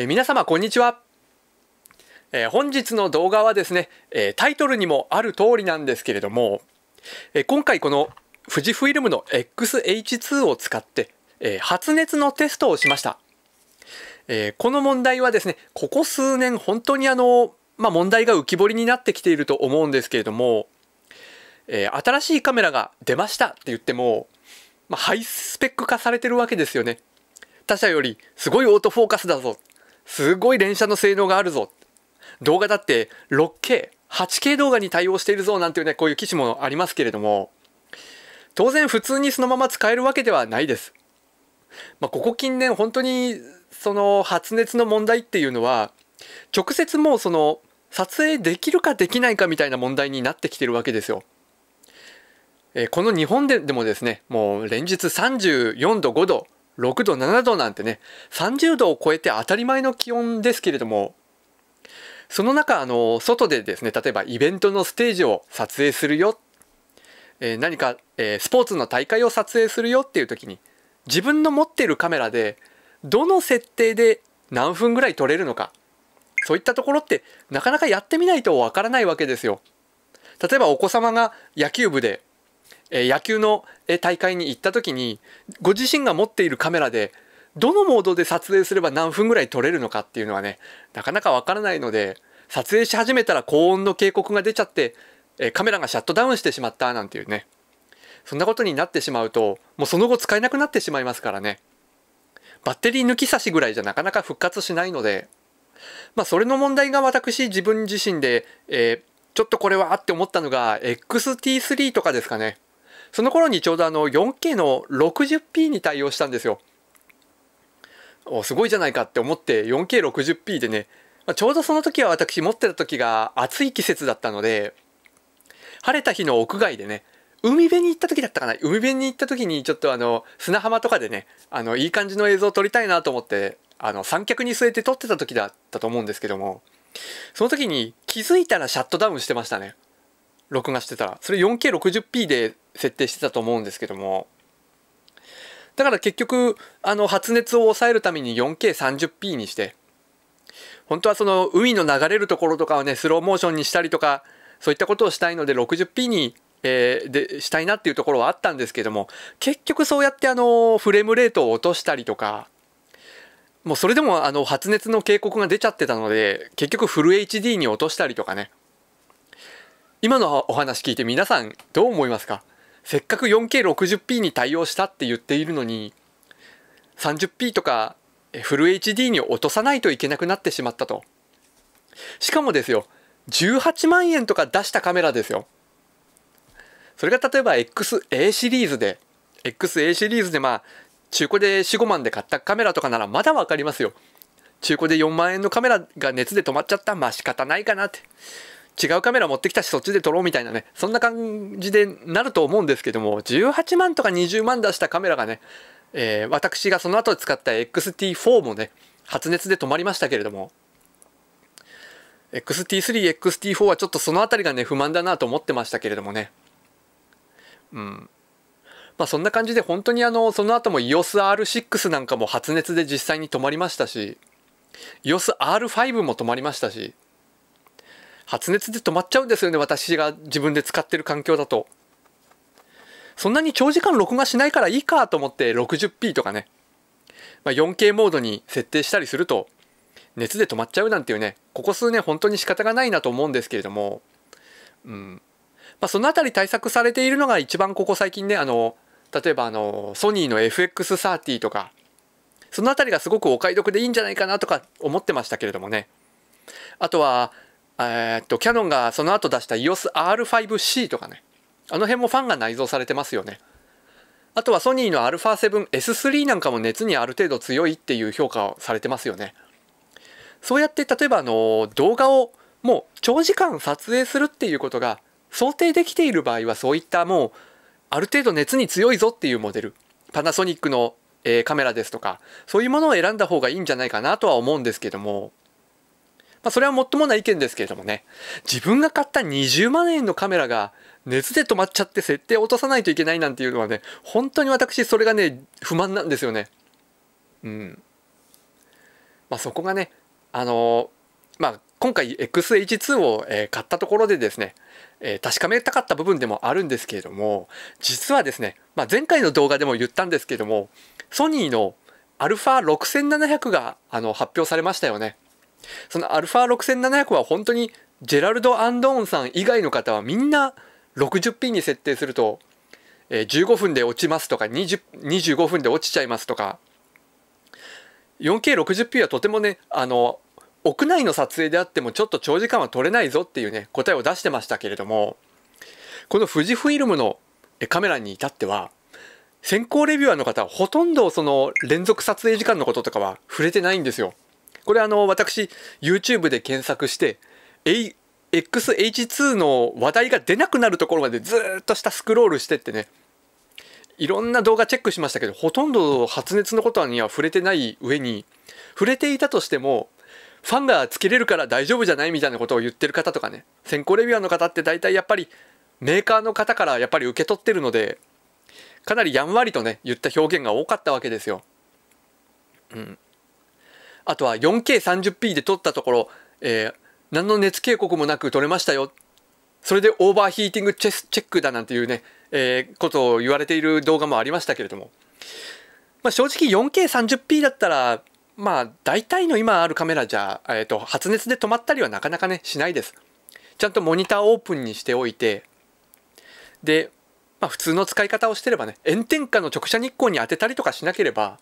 え皆様こんにちは、え本日の動画はですね、えタイトルにもある通りなんですけれども、え今回この富士フイルムの XH2 を使って、え発熱のテストをしました、えこの問題はですねここ数年本当にあの、まあ、問題が浮き彫りになってきていると思うんですけれども、え新しいカメラが出ましたって言っても、まあ、ハイスペック化されてるわけですよね他社よりすごいオートフォーカスだぞすごい連写の性能があるぞ動画だって 6K、8K 動画に対応しているぞなんていうね、こういう機種もありますけれども、当然普通にそのまま使えるわけではないです。まあ、ここ近年本当にその発熱の問題っていうのは、直接もうその撮影できるかできないかみたいな問題になってきてるわけですよ。えー、この日本ででもですね、もう連日34度、5度、6度7度なんてね30度を超えて当たり前の気温ですけれどもその中あの外でですね例えばイベントのステージを撮影するよ、えー、何か、えー、スポーツの大会を撮影するよっていう時に自分の持ってるカメラでどの設定で何分ぐらい撮れるのかそういったところってなかなかやってみないとわからないわけですよ。例えばお子様が野球部でえ野球の大会に行った時にご自身が持っているカメラでどのモードで撮影すれば何分ぐらい撮れるのかっていうのはねなかなかわからないので撮影し始めたら高温の警告が出ちゃってカメラがシャットダウンしてしまったなんていうねそんなことになってしまうともうその後使えなくなってしまいますからねバッテリー抜き差しぐらいじゃなかなか復活しないのでまあそれの問題が私自分自身で、えー、ちょっとこれはって思ったのが XT3 とかですかねその頃にちょうどあの 4K の 60p に対応したんですよ。おすごいじゃないかって思って 4K60p でね、まあ、ちょうどその時は私持ってた時が暑い季節だったので晴れた日の屋外でね海辺に行った時だったかな海辺に行った時にちょっとあの砂浜とかでねあのいい感じの映像を撮りたいなと思ってあの三脚に据えて撮ってた時だったと思うんですけどもその時に気づいたらシャットダウンしてましたね録画してたらそれ 4K60p で設定してたと思うんですけどもだから結局あの発熱を抑えるために 4K30p にして本当はその海の流れるところとかをねスローモーションにしたりとかそういったことをしたいので 60p に、えー、でしたいなっていうところはあったんですけども結局そうやってあのフレームレートを落としたりとかもうそれでもあの発熱の警告が出ちゃってたので結局フル HD に落としたりとかね今のお話聞いて皆さんどう思いますかせっかく 4K60p に対応したって言っているのに 30p とかフル HD に落とさないといけなくなってしまったとしかもですよ18万円とか出したカメラですよそれが例えば XA シリーズで XA シリーズでまあ中古で45万で買ったカメラとかならまだ分かりますよ中古で4万円のカメラが熱で止まっちゃったまあ仕方ないかなって違うカメラ持ってきたしそっちで撮ろうみたいなねそんな感じでなると思うんですけども18万とか20万出したカメラがね、えー、私がその後使った XT4 もね発熱で止まりましたけれども XT3、XT4 はちょっとその辺りがね不満だなと思ってましたけれどもねうんまあそんな感じで本当にあのその後も EOSR6 なんかも発熱で実際に止まりましたし EOSR5 も止まりましたし発熱で止まっちゃうんですよね私が自分で使ってる環境だとそんなに長時間録画しないからいいかと思って 60p とかね、まあ、4K モードに設定したりすると熱で止まっちゃうなんていうねここ数年本当に仕方がないなと思うんですけれども、うんまあ、その辺り対策されているのが一番ここ最近ねあの例えばあのソニーの FX30 とかその辺りがすごくお買い得でいいんじゃないかなとか思ってましたけれどもねあとはえっとキヤノンがその後出した EOSR5C とかねあの辺もファンが内蔵されてますよねあとはソニーの α7S3 なんかも熱にある程度強いっていう評価をされてますよねそうやって例えばあの動画をもう長時間撮影するっていうことが想定できている場合はそういったもうある程度熱に強いぞっていうモデルパナソニックの、えー、カメラですとかそういうものを選んだ方がいいんじゃないかなとは思うんですけどもまあ、それはもっともな意見ですけれどもね、自分が買った20万円のカメラが熱で止まっちゃって設定落とさないといけないなんていうのはね、本当に私それがね、不満なんですよね。うん。まあ、そこがね、あのー、まあ、今回 XH2 を、えー、買ったところでですね、えー、確かめたかった部分でもあるんですけれども、実はですね、まあ、前回の動画でも言ったんですけども、ソニーの α6700 があの発表されましたよね。その α6700 は本当にジェラルド・アンドーンさん以外の方はみんな 60p に設定すると、え15分で落ちますとか2 25分で落ちちゃいますとか 4K60p はとてもねあの屋内の撮影であってもちょっと長時間は撮れないぞっていうね答えを出してましたけれどもこの富士フイルムのカメラに至っては先行レビュアーの方はほとんどその連続撮影時間のこととかは触れてないんですよ。これあの私 YouTube で検索して、A、XH2 の話題が出なくなるところまでずっと下スクロールしてってねいろんな動画チェックしましたけどほとんど発熱のことには触れてない上に触れていたとしてもファンがつけれるから大丈夫じゃないみたいなことを言ってる方とかね先行レビュアーの方って大体やっぱりメーカーの方からやっぱり受け取ってるのでかなりやんわりとね言った表現が多かったわけですよ。うん、あとは 4K30p で撮ったところ、えー、何の熱警告もなく撮れましたよ。それでオーバーヒーティングチェックだなんていうね、えー、ことを言われている動画もありましたけれども。まあ、正直 4K30p だったら、まあ大体の今あるカメラじゃ、えーと、と発熱で止まったりはなかなかね、しないです。ちゃんとモニターオープンにしておいて、で、まあ、普通の使い方をしてればね、炎天下の直射日光に当てたりとかしなければ、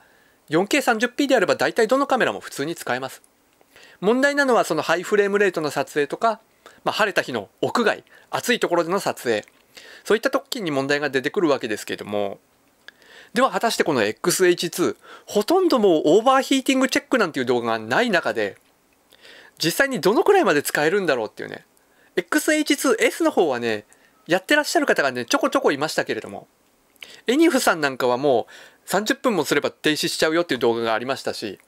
4K30p であれば大体どのカメラも普通に使えます問題なのはそのハイフレームレートの撮影とか、まあ、晴れた日の屋外暑いところでの撮影そういった時に問題が出てくるわけですけれどもでは果たしてこの XH2 ほとんどもうオーバーヒーティングチェックなんていう動画がない中で実際にどのくらいまで使えるんだろうっていうね XH2S の方はねやってらっしゃる方がねちょこちょこいましたけれどもエニフさんなんかはもう30分もすれば停止しちゃうよっていう動画がありましたし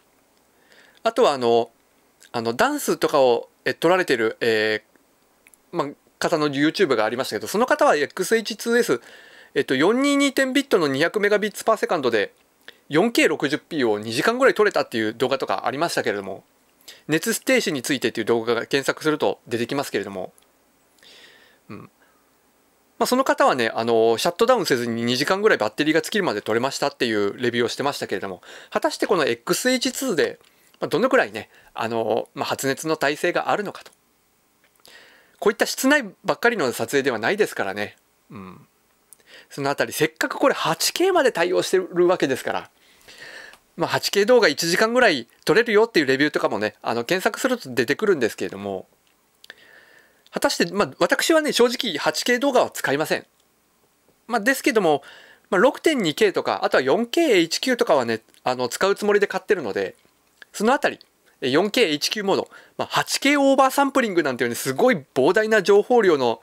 あとはあのあのダンスとかをえ撮られてる、えーまあ、方の YouTube がありましたけどその方は XH2S、えっと、4 2 2 b ビットの 200Mbps で 4K60p を2時間ぐらい撮れたっていう動画とかありましたけれども熱ステーシについてっていう動画が検索すると出てきますけれども、うん、まあ、その方はねあのシャットダウンせずに2時間ぐらいバッテリーが尽きるまで取れましたっていうレビューをしてましたけれども果たしてこの XH2 でどのくらいねあの、まあ、発熱の耐性があるのかとこういった室内ばっかりの撮影ではないですからね、うん、そのあたりせっかくこれ 8K まで対応してるわけですから。まあ、8K 動画1時間ぐらい撮れるよっていうレビューとかもねあの検索すると出てくるんですけれども果たして、まあ、私はね、正直 8K 動画は使いません。まあ、ですけども、まあ、6.2K とか、あとは 4KHQ とかはね、あの、使うつもりで買ってるので、そのあたり、4KHQ モード、まあ、8K オーバーサンプリングなんていうね、すごい膨大な情報量の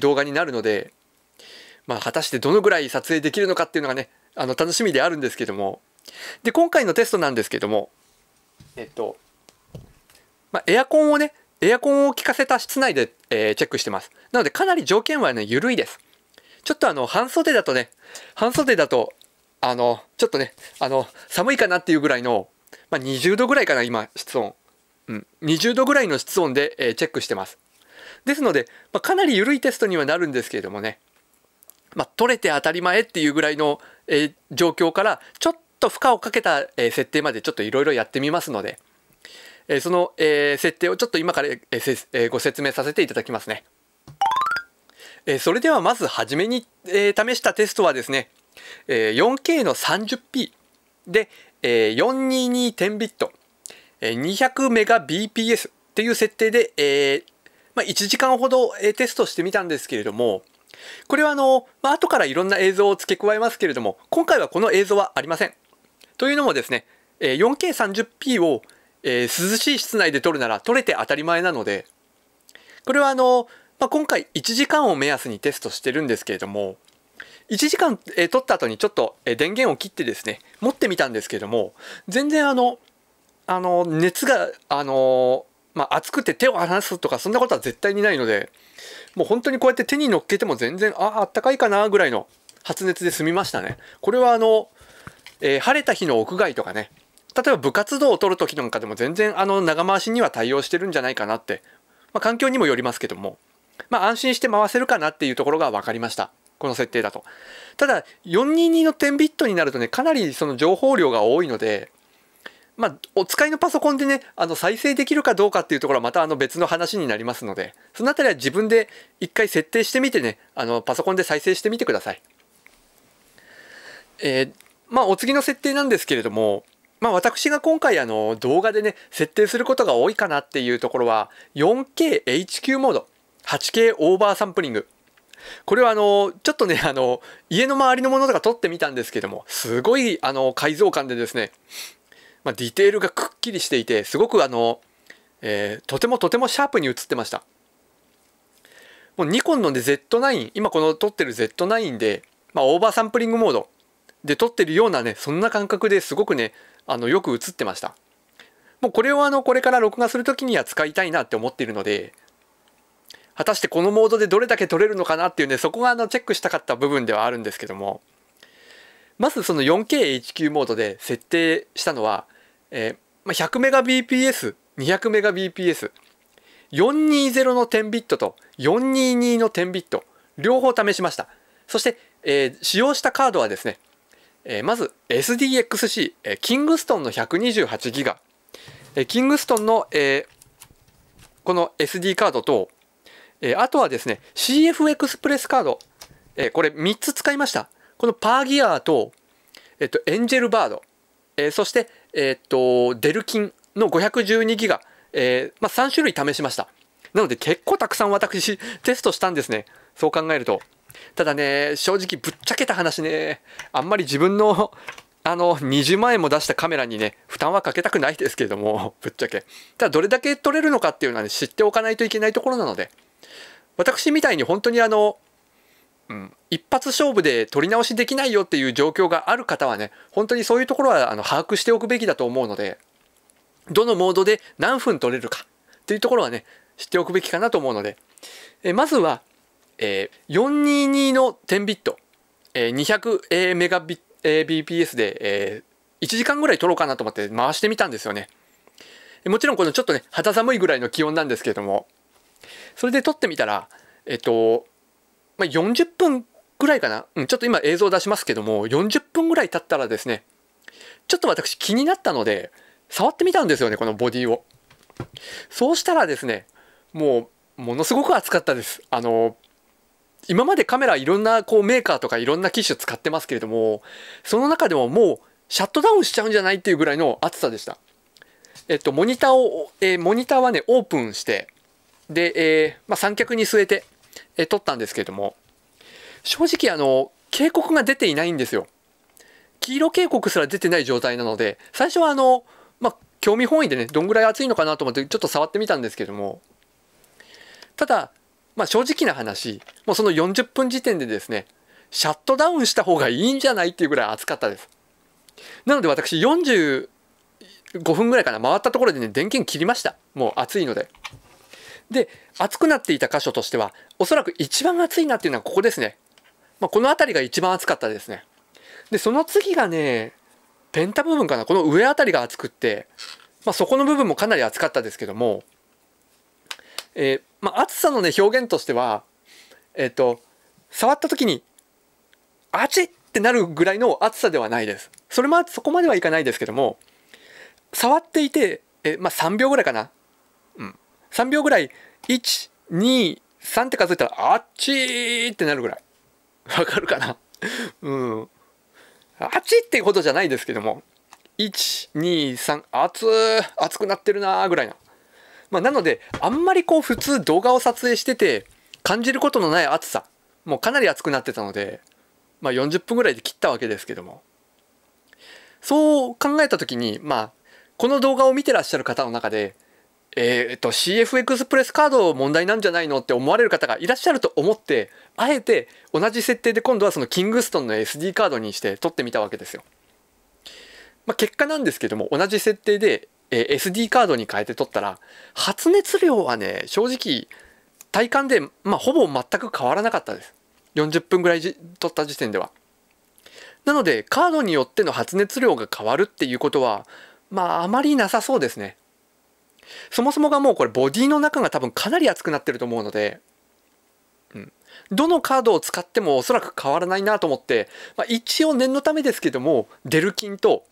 動画になるので、まあ、果たしてどのぐらい撮影できるのかっていうのがね、あの、楽しみであるんですけども、で、今回のテストなんですけども、えっと、まあ、エアコンをね、エアコンを効かせた室内で、えー、チェックしてます。なのでかなり条件はね、緩いです。ちょっとあの、半袖だとね、半袖だと、あの、ちょっとね、あの、寒いかなっていうぐらいの、まあ、20度ぐらいかな、今、室温。うん、20度ぐらいの室温で、えー、チェックしてます。ですので、まあ、かなり緩いテストにはなるんですけれどもね、まあ、取れて当たり前っていうぐらいの、えー、状況から、ちょっと負荷をかけた、え設定までちょっといろいろやってみますので、えその、え設定をちょっと今から、えご説明させていただきますね。えそれではまず初めに、え試したテストはですね、え 4K の 30p で、え422 10ビット、え 200Mbps っていう設定で、えまあ、1時間ほど、えテストしてみたんですけれども、これはあの、まあ、後からいろんな映像を付け加えますけれども、今回はこの映像はありません。というのもですね、4K30p をえー、涼しい室内で撮るなら撮れて当たり前なのでこれはあの、まあ、今回1時間を目安にテストしてるんですけれども1時間、えー、撮った後にちょっと、えー、電源を切ってですね持ってみたんですけれども全然あのあの熱があのまあ、熱くて手を離すとかそんなことは絶対にないのでもう本当にこうやって手に乗っけても全然ああったかいかなぐらいの発熱で済みましたねこれはあの、えー、晴れた日の屋外とかね例えば部活動を取る時なんかでも全然あの長回しには対応してるんじゃないかなって、まあ、環境にもよりますけども、まあ、安心して回せるかなっていうところが分かりましたこの設定だとただ422の10ビットになるとねかなりその情報量が多いのでまあ、お使いのパソコンでねあの再生できるかどうかっていうところはまたあの別の話になりますのでその辺りは自分で一回設定してみてねあのパソコンで再生してみてください。えー、まあお次の設定なんですけれどもまあ、私が今回あの動画でね設定することが多いかなっていうところは 4KHQ モード 8K オーバーサンプリングこれはあのちょっとねあの家の周りのものとか撮ってみたんですけどもすごいあの改造感でですね、まあ、ディテールがくっきりしていてすごくあの、えー、とてもとてもシャープに映ってましたもうニコンの、ね、Z9 今この撮ってる Z9 で、まあ、オーバーサンプリングモードで撮ってるようなねそんな感覚ですごくねあのよく映ってましたもうこれをあのこれから録画する時には使いたいなって思っているので果たしてこのモードでどれだけ撮れるのかなっていうねそこがあのチェックしたかった部分ではあるんですけどもまずその 4KHQ モードで設定したのは、えー、100Mbps、200Mbps、420の10ビットと422の10ビット、両方試しました。そして、えー、使用したカードはですね、えー、まず SDXC、えー、キングストンの128ギガ、えー、キングストンの、えこの SD カードと、えあとはですね CF エクスプレスカード、えこれ3つ使いましたこのパーギアと,、えー、とエンジェルバード、えそして、えーと、デルキンの512ギガ、えまあ、3種類試しましたなので結構たくさん私テストしたんですねそう考えると。ただね、正直ぶっちゃけた話ね、あんまり自分の、あの、20万円も出したカメラにね、負担はかけたくないですけれども、ぶっちゃけ。ただ、どれだけ撮れるのかっていうのはね、知っておかないといけないところなので、私みたいに本当にあの、うん、一発勝負で撮り直しできないよっていう状況がある方はね、本当にそういうところはあの把握しておくべきだと思うので、どのモードで何分撮れるかっていうところはね、知っておくべきかなと思うので、えまずはえー、422の10ビット、えー、200メガビ BPS で、えー、1時間ぐらい撮ろうかなと思って回してみたんですよね。もちろんこのちょっとね肌寒いぐらいの気温なんですけどもそれで撮ってみたらえっと、まあ、40分ぐらいかな、うん、ちょっと今映像出しますけども40分ぐらい経ったらですねちょっと私気になったので触ってみたんですよねこのボディをそうしたらですねもうものすごく暑かったですあの今までカメラいろんなこうメーカーとかいろんな機種使ってますけれどもその中でももうシャットダウンしちゃうんじゃないっていうぐらいの暑さでした。えっと、モニターを、えー、モニターはね、オープンして、で、えー、まあ、三脚に据えて、えー、撮ったんですけれども、正直、あの、警告が出ていないんですよ。黄色警告すら出てない状態なので、最初は、あの、まあ、興味本位でね、どんぐらい暑いのかなと思って、ちょっと触ってみたんですけれども、ただ、まあ、正直な話、もうその40分時点でですね、シャットダウンした方がいいんじゃないっていうぐらい暑かったです。なので私45分ぐらいかな、回ったところでね、電源切りました。もう暑いので。で、暑くなっていた箇所としては、おそらく一番暑いなっていうのはここですね。まあ、この辺りが一番暑かったですね。で、その次がね、ペンタ部分かな、この上辺りが暑くって、まあ、そこの部分もかなり暑かったですけども、えーまあ、暑さのね、表現としては、えっ、ー、と、触った時に、あちってなるぐらいの暑さではないです。それも、そこまではいかないですけども、触っていて、えー、まあ、3秒ぐらいかな。うん。3秒ぐらい、1、2、3って数えたら、あっちってなるぐらい。わかるかなうん。あっちってことじゃないですけども、1、2、3、熱熱くなってるなーぐらいな。まあ、なのであんまりこう普通動画を撮影してて感じることのない暑さもうかなり暑くなってたので、まあ、40分ぐらいで切ったわけですけどもそう考えた時にまあこの動画を見てらっしゃる方の中でえー、っと CF エクスプレスカード問題なんじゃないのって思われる方がいらっしゃると思ってあえて同じ設定で今度はそのキングストンの SD カードにして撮ってみたわけですよ。まあ、結果なんですけども同じ設定でえー、SD カードに変えて撮ったら発熱量はね正直体感で、まあ、ほぼ全く変わらなかったです40分ぐらい撮った時点ではなのでカードによっての発熱量が変わるっていうことはまああまりなさそうですねそもそもがもうこれボディの中が多分かなり熱くなってると思うので、うん、どのカードを使ってもおそらく変わらないなと思って、まあ、一応念のためですけどもデルキンと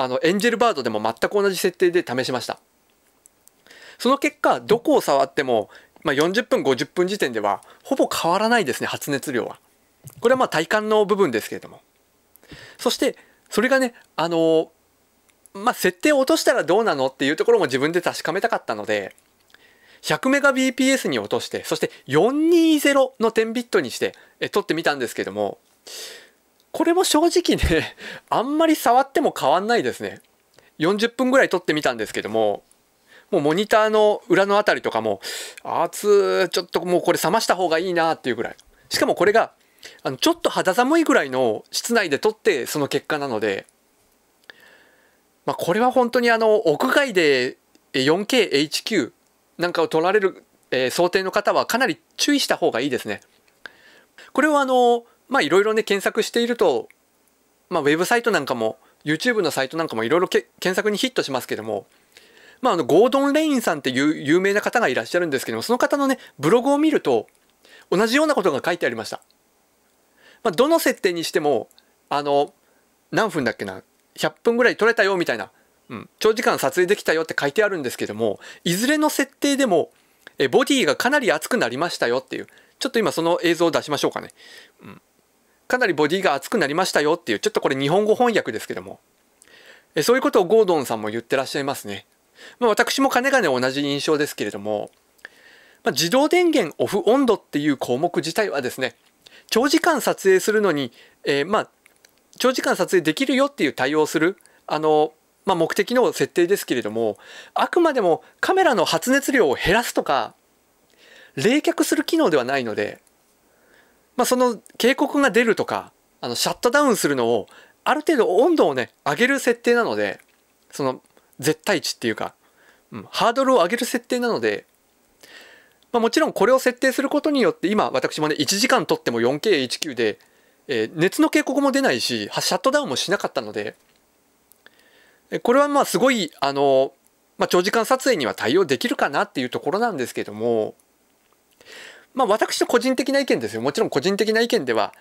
あのエンジェルバードでも全く同じ設定で試しましたその結果どこを触っても、まあ、40分50分時点ではほぼ変わらないですね発熱量はこれはまあ体感の部分ですけれどもそしてそれがねあのまあ設定を落としたらどうなのっていうところも自分で確かめたかったので 100Mbps に落としてそして420の10ビットにしてえ撮ってみたんですけどもこれも正直ね、あんまり触っても変わんないですね。40分ぐらい撮ってみたんですけども、もうモニターの裏のあたりとかも、熱ちょっともうこれ冷ました方がいいなっていうぐらい。しかもこれが、あのちょっと肌寒いぐらいの室内で撮ってその結果なので、まあ、これは本当にあの屋外で 4KHQ なんかを撮られる、えー、想定の方はかなり注意した方がいいですね。これはあのまあいろいろね検索していると、まあ、ウェブサイトなんかも YouTube のサイトなんかもいろいろ検索にヒットしますけども、まあ、あのゴードン・レインさんっていう有名な方がいらっしゃるんですけどもその方のねブログを見ると同じようなことが書いてありました。まあ、どの設定にしてもあの何分だっけな100分ぐらい撮れたよみたいな、うん、長時間撮影できたよって書いてあるんですけどもいずれの設定でもえボディがかなり熱くなりましたよっていうちょっと今その映像を出しましょうかね。うんかなりボディが熱くなりましたよっていう、ちょっとこれ日本語翻訳ですけども、えそういうことをゴードンさんも言ってらっしゃいますね。まあ、私もかねがね同じ印象ですけれども、まあ、自動電源オフ温度っていう項目自体はですね、長時間撮影するのに、えー、まあ、長時間撮影できるよっていう対応する、あの、まあ、目的の設定ですけれども、あくまでもカメラの発熱量を減らすとか、冷却する機能ではないので、まあ、その警告が出るとかあのシャットダウンするのをある程度温度をね上げる設定なのでその絶対値っていうか、うん、ハードルを上げる設定なので、まあ、もちろんこれを設定することによって今私もね1時間とっても 4K19 で、えー、熱の警告も出ないしシャットダウンもしなかったのでこれはまあすごいあの、まあ、長時間撮影には対応できるかなっていうところなんですけども。まあ私の個人的な意見ですよもちろん個人的な意見では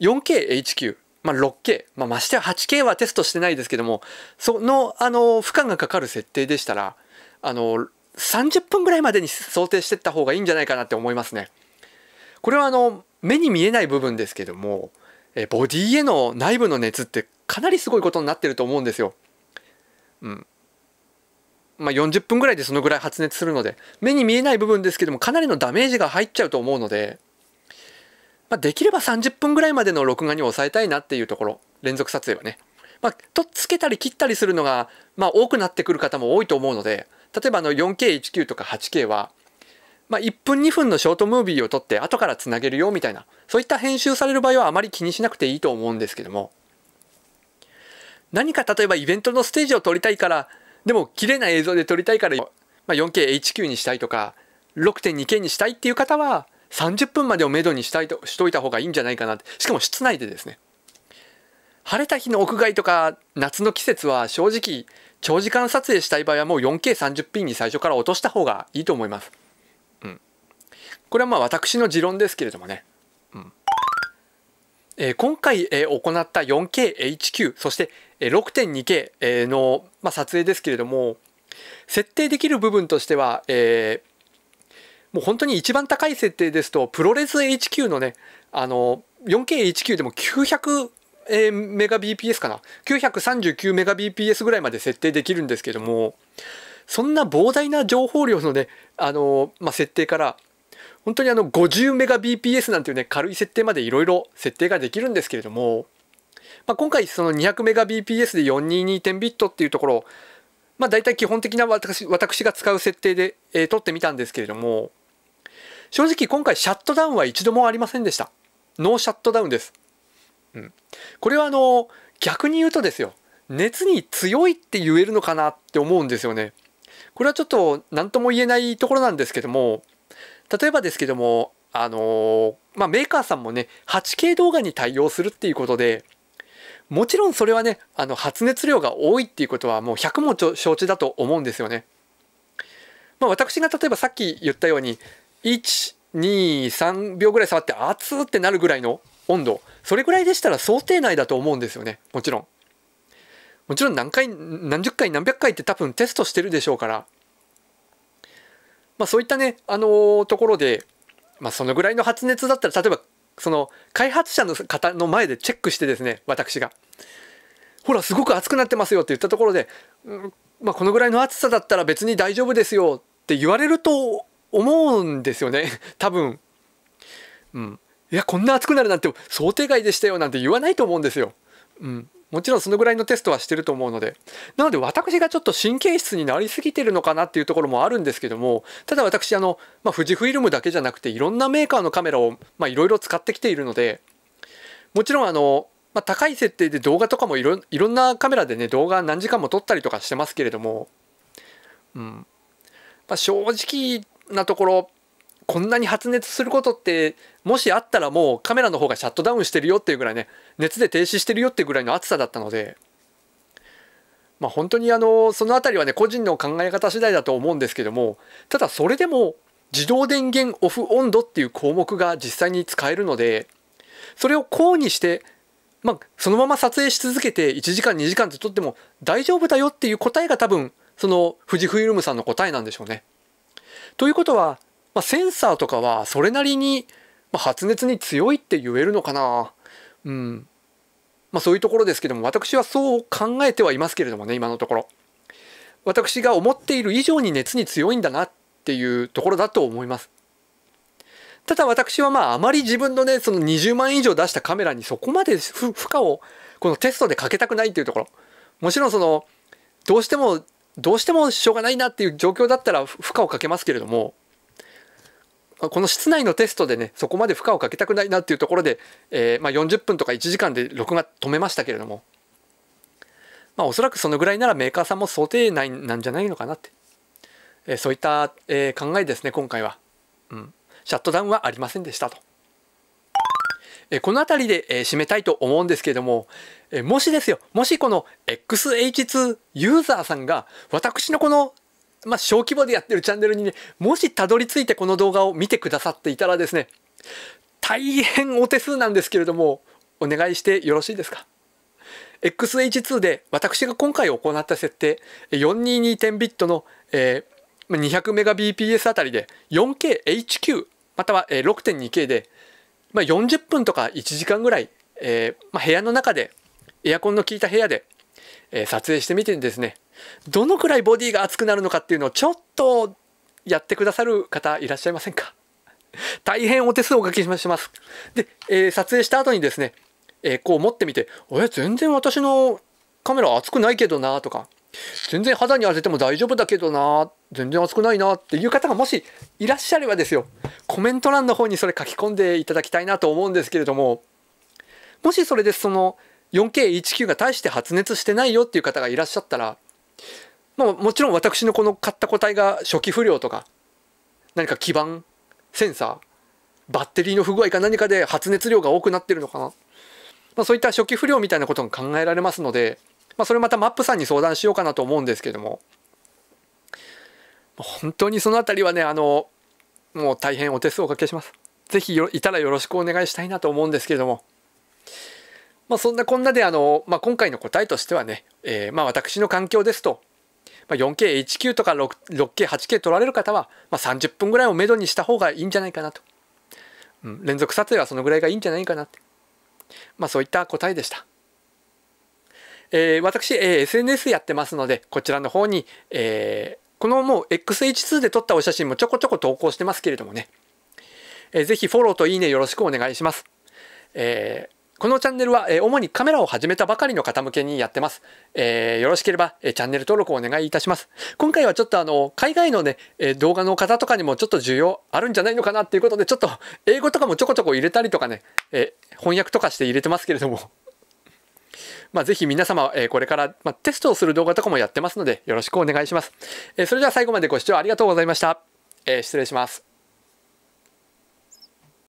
4KHQ まあ、6K、まあ、ましては 8K はテストしてないですけどもそのあの負荷がかかる設定でしたらあの30分ぐらいまでに想定していった方がいいんじゃないかなって思いますね。これはあの目に見えない部分ですけどもえボディへの内部の熱ってかなりすごいことになってると思うんですよ。うん、まあ、40分ぐらいでそのぐらい発熱するので目に見えない部分ですけどもかなりのダメージが入っちゃうと思うので、まあ、できれば30分ぐらいまでの録画に抑えたいなっていうところ連続撮影はね。まあ、とっつけたり切ったりするのが、まあ、多くなってくる方も多いと思うので例えば 4K19 とか 8K は、まあ、1分2分のショートムービーを撮って後からつなげるよみたいなそういった編集される場合はあまり気にしなくていいと思うんですけども何か例えばイベントのステージを撮りたいからでも綺麗な映像で撮りたいから、まあ、4KHQ にしたいとか 6.2K にしたいっていう方は30分までをめどにしたいとしといた方がいいんじゃないかなってしかも室内でですね晴れた日の屋外とか夏の季節は正直長時間撮影したい場合はもう 4K30p に最初から落とした方がいいと思います。うん、これはまあ私の持論ですけれどもね。え今回、え行った 4KHQ そして 6.2K の、ま撮影ですけれども設定できる部分としては、えもう本当に一番高い設定ですとプロレス HQ のねあの 4KHQ でも900えメガ BPS かな939メガ BPS ぐらいまで設定できるんですけどもそんな膨大な情報量のねあの、ま設定から本当にあの 50Mbps なんていうね軽い設定までいろいろ設定ができるんですけれども、まあ、今回その 200Mbps で 422.bit っていうところまあ大体基本的な私私が使う設定で、えー、撮ってみたんですけれども正直今回シャットダウンは一度もありませんでしたノーシャットダウンです、うん、これはあの逆に言うとですよ熱に強いって言えるのかなって思うんですよねこれはちょっと何とも言えないところなんですけども例えばですけども、あのー、まあ、メーカーさんもね、8K 動画に対応するっていうことで、もちろんそれはね、あの発熱量が多いっていうことはもう100も承知だと思うんですよね。まあ、私が例えばさっき言ったように、1、2、3秒ぐらい触って熱ってなるぐらいの温度、それぐらいでしたら想定内だと思うんですよね、もちろん。もちろん何回、何十回、何百回って多分テストしてるでしょうから。まあ、そういったね、あのー、ところで、まあ、そのぐらいの発熱だったら例えばその開発者の方の前でチェックしてですね私が「ほらすごく熱くなってますよ」って言ったところで「うんまあ、このぐらいの暑さだったら別に大丈夫ですよ」って言われると思うんですよね 多分。うん、いやこんな暑くなるなんて想定外でしたよなんて言わないと思うんですよ。うん、もちろんそのぐらいのテストはしてると思うのでなので私がちょっと神経質になりすぎてるのかなっていうところもあるんですけどもただ私あの、まあ、富士フイルムだけじゃなくていろんなメーカーのカメラをいろいろ使ってきているのでもちろんあのまあ、高い設定で動画とかもいろいろんなカメラでね動画何時間も撮ったりとかしてますけれども、うんまあ、正直なところこんなに発熱することってもしあったらもうカメラの方がシャットダウンしてるよっていうぐらいね熱で停止してるよっていうぐらいの暑さだったのでまあ本当にあのその辺りはね個人の考え方次第だと思うんですけどもただそれでも自動電源オフ温度っていう項目が実際に使えるのでそれを項にしてまあそのまま撮影し続けて1時間2時間って撮っても大丈夫だよっていう答えが多分その富士フイルムさんの答えなんでしょうね。ということはまあ、センサーとかはそれなりに、まあ、発熱に強いって言えるのかなうんまあそういうところですけども私はそう考えてはいますけれどもね今のところ私が思っている以上に熱に強いんだなっていうところだと思いますただ私はまああまり自分のねその20万以上出したカメラにそこまで負荷をこのテストでかけたくないっていうところもちろんそのどうしてもどうしてもしょうがないなっていう状況だったら負荷をかけますけれどもこの室内のテストでねそこまで負荷をかけたくないなっていうところで、えー、まあ、40分とか1時間で録画止めましたけれども、まあ、おそらくそのぐらいならメーカーさんも想定内なんじゃないのかなって、えー、そういった、えー、考えですね今回は、うん、シャットダウンはありませんでしたと。えこの辺りで、え締めたいと思うんですけれども、えもしですよもしこの XH2 ユーザーさんが私のこのまあ、小規模でやってるチャンネルにね、もしたどり着いてこの動画を見てくださっていたらですね、大変お手数なんですけれども、お願いしてよろしいですか XH2 で私が今回行った設定422.0ビットの、えー、200Mbps あたりで 4KHQ または 6.2K で、まあ、40分とか1時間ぐらい、えーまあ、部屋の中でエアコンの効いた部屋で、えー、撮影してみてですねどのくらいボディが熱くなるのかっていうのをちょっとやってくださる方いらっしゃいませんか 大変お手数をおかけします。で、えー、撮影した後にですね、えー、こう持ってみて、え、全然私のカメラ熱くないけどなとか、全然肌に当てても大丈夫だけどな全然熱くないなっていう方がもしいらっしゃればですよ、コメント欄の方にそれ書き込んでいただきたいなと思うんですけれども、もしそれでその 4K19 が大して発熱してないよっていう方がいらっしゃったら、まあ、もちろん私のこの買った個体が初期不良とか何か基板センサーバッテリーの不具合か何かで発熱量が多くなってるのかな、まあ、そういった初期不良みたいなことも考えられますので、まあ、それまたマップさんに相談しようかなと思うんですけども本当にその辺りはねあのもう大変お手数をおかけします。ぜひいたらよろしくお願いしたいなと思うんですけれども。まあ、そんなこんなであの、まあ、今回の答えとしてはね、えー、まあ私の環境ですとまあ、4 k h q とか 6K8K 撮られる方は、まあ、30分ぐらいをめどにした方がいいんじゃないかなと、うん、連続撮影はそのぐらいがいいんじゃないかなって、まあ、そういった答えでした。えー、私、えー、SNS やってますのでこちらの方に、えー、このもう XH2 で撮ったお写真もちょこちょこ投稿してますけれどもね、えー、ぜひフォローといいねよろしくお願いします、えこのチャンネルは、えー、主にカメラを始めたばかりの方向けにやってます。えー、よろしければ、えー、チャンネル登録をお願いいたします。今回はちょっとあの、海外のね、え動画の方とかにもちょっと需要あるんじゃないのかなっていうことで、ちょっと英語とかもちょこちょこ入れたりとかね、え翻訳とかして入れてますけれども。まあ、ぜひ皆様、えこれから、まテストをする動画とかもやってますので、よろしくお願いします。えそれでは最後までご視聴ありがとうございました。え失礼します。